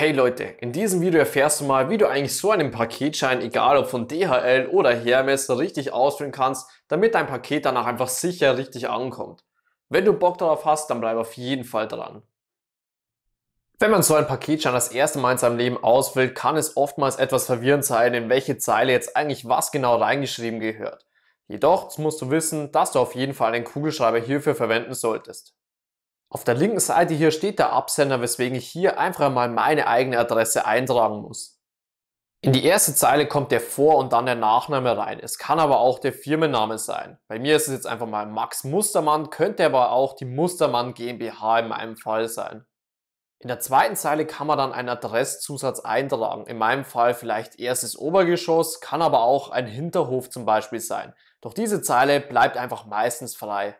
Hey Leute, in diesem Video erfährst du mal, wie du eigentlich so einen Paketschein, egal ob von DHL oder Hermes, richtig ausfüllen kannst, damit dein Paket danach einfach sicher richtig ankommt. Wenn du Bock darauf hast, dann bleib auf jeden Fall dran. Wenn man so einen Paketschein das erste Mal in seinem Leben ausfüllt, kann es oftmals etwas verwirrend sein, in welche Zeile jetzt eigentlich was genau reingeschrieben gehört. Jedoch musst du wissen, dass du auf jeden Fall einen Kugelschreiber hierfür verwenden solltest. Auf der linken Seite hier steht der Absender, weswegen ich hier einfach mal meine eigene Adresse eintragen muss. In die erste Zeile kommt der Vor- und dann der Nachname rein. Es kann aber auch der Firmenname sein. Bei mir ist es jetzt einfach mal Max Mustermann, könnte aber auch die Mustermann GmbH in meinem Fall sein. In der zweiten Zeile kann man dann einen Adresszusatz eintragen. In meinem Fall vielleicht erstes Obergeschoss, kann aber auch ein Hinterhof zum Beispiel sein. Doch diese Zeile bleibt einfach meistens frei.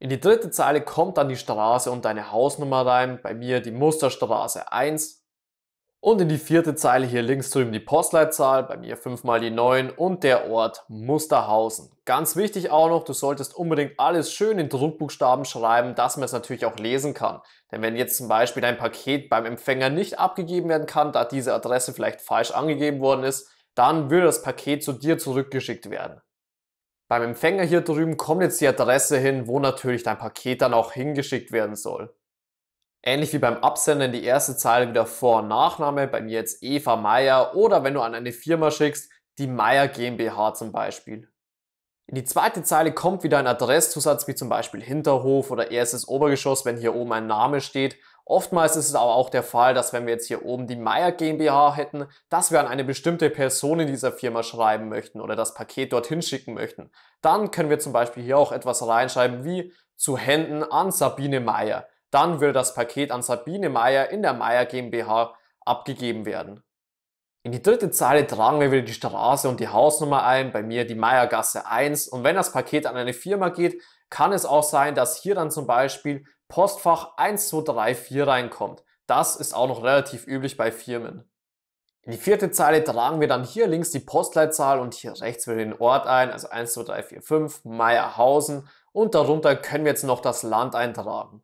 In die dritte Zeile kommt dann die Straße und deine Hausnummer rein, bei mir die Musterstraße 1. Und in die vierte Zeile hier links drüben die Postleitzahl, bei mir 5 mal die 9 und der Ort Musterhausen. Ganz wichtig auch noch, du solltest unbedingt alles schön in Druckbuchstaben schreiben, dass man es natürlich auch lesen kann. Denn wenn jetzt zum Beispiel dein Paket beim Empfänger nicht abgegeben werden kann, da diese Adresse vielleicht falsch angegeben worden ist, dann würde das Paket zu dir zurückgeschickt werden. Beim Empfänger hier drüben kommt jetzt die Adresse hin, wo natürlich dein Paket dann auch hingeschickt werden soll. Ähnlich wie beim Absenden die erste Zeile wieder Vor- und Nachname, bei mir jetzt Eva Meier oder wenn du an eine Firma schickst, die Meier GmbH zum Beispiel. In die zweite Zeile kommt wieder ein Adresszusatz wie zum Beispiel Hinterhof oder erstes Obergeschoss, wenn hier oben ein Name steht Oftmals ist es aber auch der Fall, dass wenn wir jetzt hier oben die Meier GmbH hätten, dass wir an eine bestimmte Person in dieser Firma schreiben möchten oder das Paket dorthin schicken möchten. Dann können wir zum Beispiel hier auch etwas reinschreiben wie zu Händen an Sabine Meier. Dann würde das Paket an Sabine Meier in der Meier GmbH abgegeben werden. In die dritte Zeile tragen wir wieder die Straße und die Hausnummer ein, bei mir die Meiergasse 1 und wenn das Paket an eine Firma geht, kann es auch sein, dass hier dann zum Beispiel Postfach 1234 reinkommt. Das ist auch noch relativ üblich bei Firmen. In die vierte Zeile tragen wir dann hier links die Postleitzahl und hier rechts wieder den Ort ein, also 12345 Meierhausen und darunter können wir jetzt noch das Land eintragen.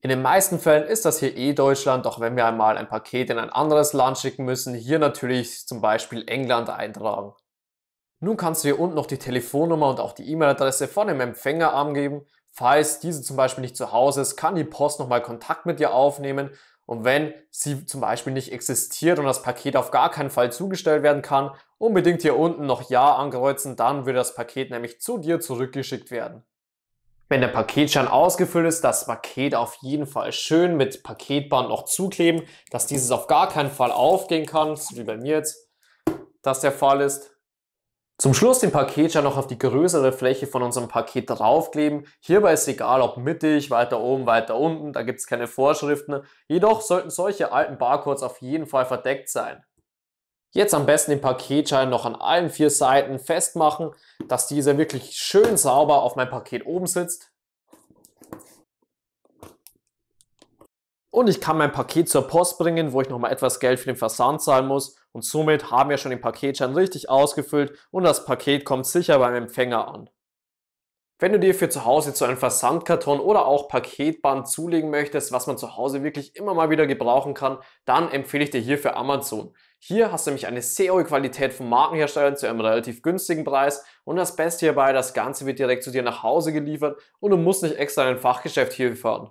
In den meisten Fällen ist das hier eh Deutschland, doch wenn wir einmal ein Paket in ein anderes Land schicken müssen, hier natürlich zum Beispiel England eintragen. Nun kannst du hier unten noch die Telefonnummer und auch die E-Mail-Adresse von dem Empfänger angeben. Falls diese zum Beispiel nicht zu Hause ist, kann die Post nochmal Kontakt mit dir aufnehmen. Und wenn sie zum Beispiel nicht existiert und das Paket auf gar keinen Fall zugestellt werden kann, unbedingt hier unten noch Ja ankreuzen, dann würde das Paket nämlich zu dir zurückgeschickt werden. Wenn der Paketschein ausgefüllt ist, das Paket auf jeden Fall schön mit Paketband noch zukleben, dass dieses auf gar keinen Fall aufgehen kann, so wie bei mir jetzt dass der Fall ist. Zum Schluss den Paketschein noch auf die größere Fläche von unserem Paket draufkleben. Hierbei ist egal, ob mittig, weiter oben, weiter unten, da gibt es keine Vorschriften. Jedoch sollten solche alten Barcodes auf jeden Fall verdeckt sein. Jetzt am besten den Paketschein noch an allen vier Seiten festmachen, dass dieser wirklich schön sauber auf mein Paket oben sitzt. Und ich kann mein Paket zur Post bringen, wo ich nochmal etwas Geld für den Versand zahlen muss und somit haben wir schon den Paketschein richtig ausgefüllt und das Paket kommt sicher beim Empfänger an. Wenn du dir für zu Hause so einen Versandkarton oder auch Paketband zulegen möchtest, was man zu Hause wirklich immer mal wieder gebrauchen kann, dann empfehle ich dir hier für Amazon. Hier hast du nämlich eine sehr hohe Qualität von Markenherstellern zu einem relativ günstigen Preis und das Beste hierbei, das Ganze wird direkt zu dir nach Hause geliefert und du musst nicht extra in ein Fachgeschäft hier fahren.